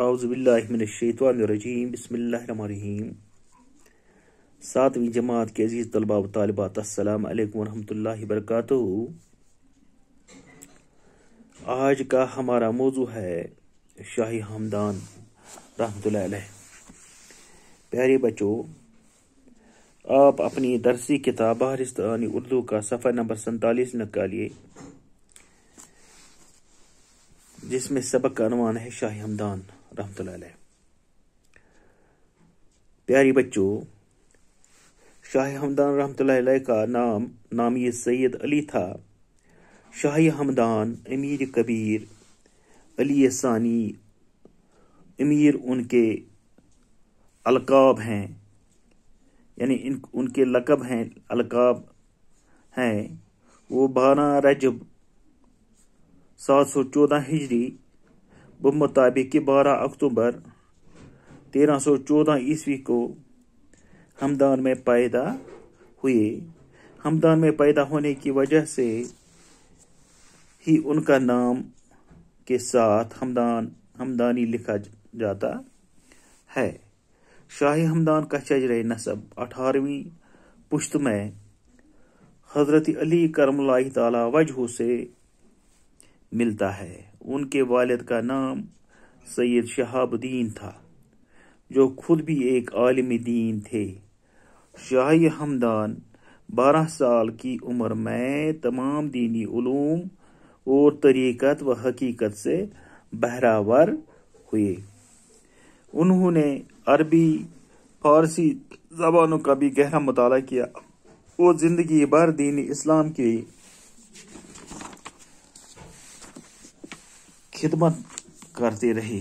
आउज़बिल्लिमिनशैतरजीम बसमीम सातवीं जमात के अजीज़ तलबा तलबात अल्लाम वरहमल वरक आज का हमारा मौजू है शाही हमदान रहमत प्यारे बच्चों आप अपनी दरसी किताब बहरिस्तानी उर्दू का सफ़र नंबर सैतालीस निकालिए जिसमें सबक का अनुमान है शाही हमदान रहमत प्यारे बच्चों शाह हमदान रहमत का नाम नामी सैयद अली था शाह हमदान अमीर कबीर अली सानी अमीर उनके अलकाब हैं यानी इन उनके लकब हैं अलकाब हैं वो बारह रजब सात सौ चौदह हिजरी कि बारह अक्टूबर तेरह सौ चौदह ईस्वी को हमदान में पैदा हुए हमदान में पैदा होने की वजह से ही उनका नाम के साथ हमदान हमदानी लिखा जाता है शाही हमदान का शजर नसब अठारहवीं पुश्त में हजरत अली करमल्ला तला वजह से मिलता है उनके वालिद का नाम सैयद शहाबुद्दीन था जो खुद भी एक आलिम दीन थे शाही हमदान बारह साल की उम्र में तमाम दीनी उलूम और तरीक़त व हकीकत से बहरावर हुए उन्होंने अरबी फारसी जबानों का भी गहरा मुताला किया वो ज़िंदगी भर दीनी इस्लाम की खिदमत करते रहे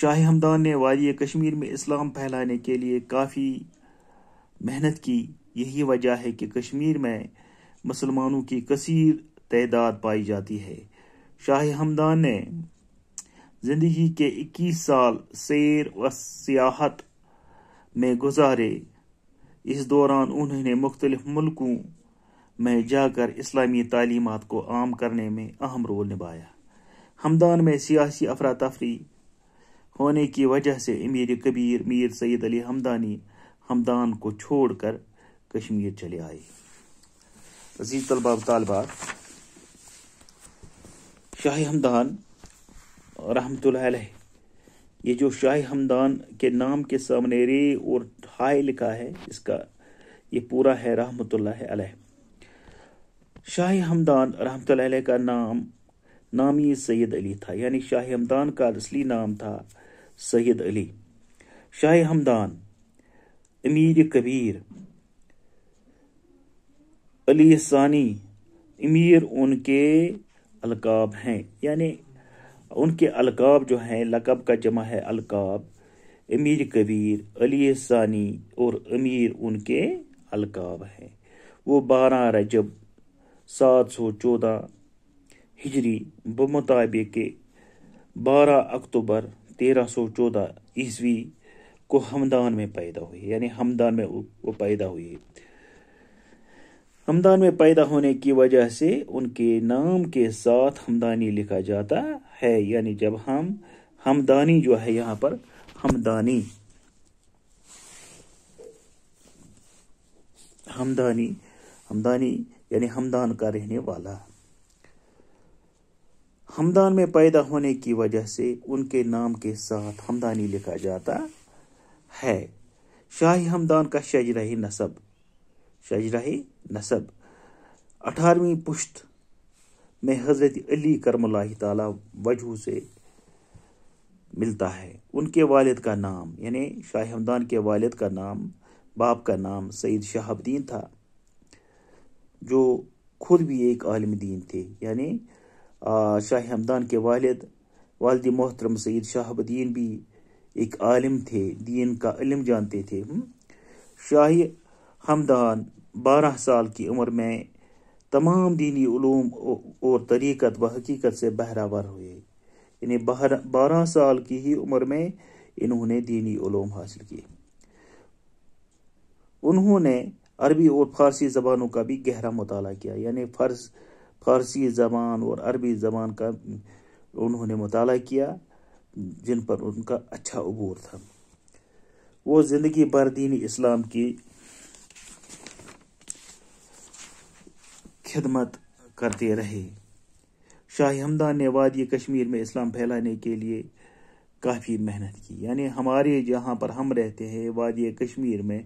शाह हमदान ने वादी कश्मीर में इस्लाम फैलाने के लिए काफ़ी मेहनत की यही वजह है कि कश्मीर में मुसलमानों की कसीर तदाद पाई जाती है शाह हमदान ने ज़िंदगी के 21 साल सैर व सियाहत में गुजारे इस दौरान उन्होंने मुख्तलिफ मुल्कों में जाकर इस्लामी तालीमत को आम करने में अहम रोल निभाया हमदान में सियासी अफरा तफरी होने की वजह से अमीर कबीर मीर सैद अली हमदानी हमदान को छोड़कर कश्मीर चले आए अजीज तलबा तलबा शाह हमदान रहमत ये जो शाह हमदान के नाम के सामने रे और हाय लिखा है इसका ये पूरा है रहमत शाह हमदान रहमत का नाम नाम ही सैयद अली था यानी शाह हमदान का असली नाम था सैयद अली शाह हमदान अमीर कबीर अली सानी अमीर उनके अलकाब हैं यानी उनके अलकाब जो हैं लकब का जमा है अलकाब अमीर कबीर अली सानी और अमीर उनके अलकाब हैं वो बारह रजब सात सौ चौदह हिजरी बमुताबिक बारह अक्टूबर तेरह सौ चौदह ईस्वी को हमदान में पैदा हुई यानी हमदान में वो पैदा हुई हमदान में पैदा होने की वजह से उनके नाम के साथ हमदानी लिखा जाता है यानी जब हम हमदानी जो है यहाँ पर हमदानी हमदानी हमदानी यानी हमदान का रहने वाला हमदान में पैदा होने की वजह से उनके नाम के साथ हमदानी लिखा जाता है शाही हमदान का शजराही नसब शजराही नसब अठारहवीं पुश्त में हज़रत अली करमल्ला ताला वजह से मिलता है उनके वालिद का नाम यानी शाह हमदान के वालिद का नाम बाप का नाम सईद शाहबद्दीन था जो खुद भी एक आलम दीन थे यानी शाह हमदान के वालिद वालद मोहतरम सैद शाहबुद्दीन भी एक आलिम थे दीन का इलम जानते थे शाह हमदान बारह साल की उम्र में तमाम दीनी ूम और तरीक़त व हकीकत से बहरावर हुए यानी बारह साल की ही उम्र में इन्होंने दीनी ूम हासिल किए उन्होंने अरबी और फारसी ज़बानों का भी गहरा मताल किया यानी फ़र्ज़ फारसी ज़बान और अरबी ज़बान का उन्होंने मताल किया जिन पर उनका अच्छा अबूर था वो ज़िंदगी भर दीन इस्लाम की खिदमत करते रहे शाह हमदान ने वादी कश्मीर में इस्लाम फैलाने के लिए काफ़ी मेहनत की यानी हमारे जहाँ पर हम रहते हैं वादी कश्मीर में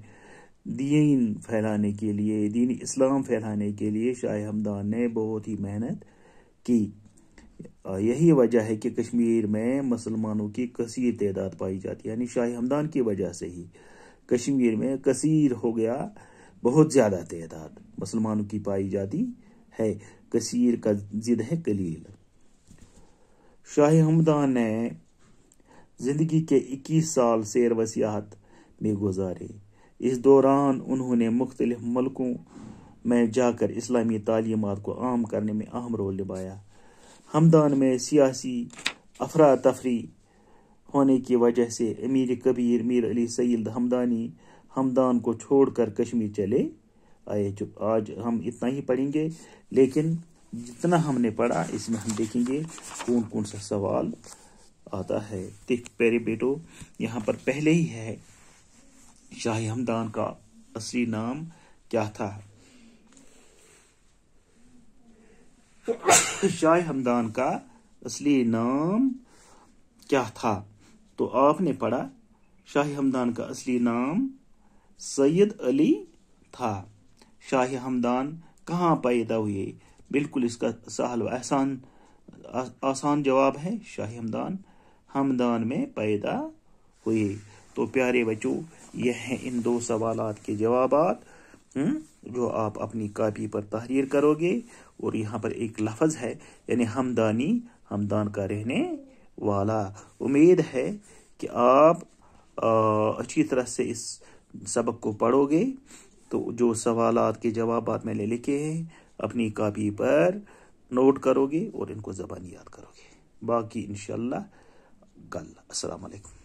दीन फैलाने के लिए दीन इस्लाम फैलाने के लिए शाह हमदान ने बहुत ही मेहनत की यही वजह है कि कश्मीर में मुसलमानों की कसीर तदाद पाई जाती है यानी शाह हमदान की वजह से ही कश्मीर में कसीर हो गया बहुत ज़्यादा तदाद मुसलमानों की पाई जाती है कसीर का जिद है कलील शाह हमदान ने ज़िंदगी के 21 साल शेर वसियात में गुजारे इस दौरान उन्होंने मुख्तलिफ मुल्कों में जाकर इस्लामी तलीमत को आम करने में अहम रोल निभाया हमदान में सियासी अफरा तफरी होने की वजह से अमीर कबीर मीर अली सईद हमदानी हमदान को छोड़कर कश्मीर चले आए जो आज हम इतना ही पढ़ेंगे लेकिन जितना हमने पढ़ा इसमें हम देखेंगे कौन कौन सा सवाल आता है देख पेरे बेटो यहाँ पर पहले ही है शाह हमदान का असली नाम क्या था शाह हमदान का असली नाम क्या था तो आपने पढ़ा शाह हमदान का असली नाम सैयद अली था शाह हमदान कहाँ पैदा हुए बिल्कुल इसका सहल आसान आसान जवाब है शाह हमदान हमदान में पैदा हुए तो प्यारे बच्चों यह हैं इन दो सवाल के जवाब हम्म, जो आप अपनी कापी पर तहरीर करोगे और यहाँ पर एक लफज है यानी हमदानी हमदान का रहने वाला उम्मीद है कि आप अच्छी तरह से इस सबक को पढ़ोगे तो जो सवाल के जवाब मैंने लिखे हैं अपनी कापी पर नोट करोगे और इनको ज़बानी याद करोगे बाकी इन कल असलकम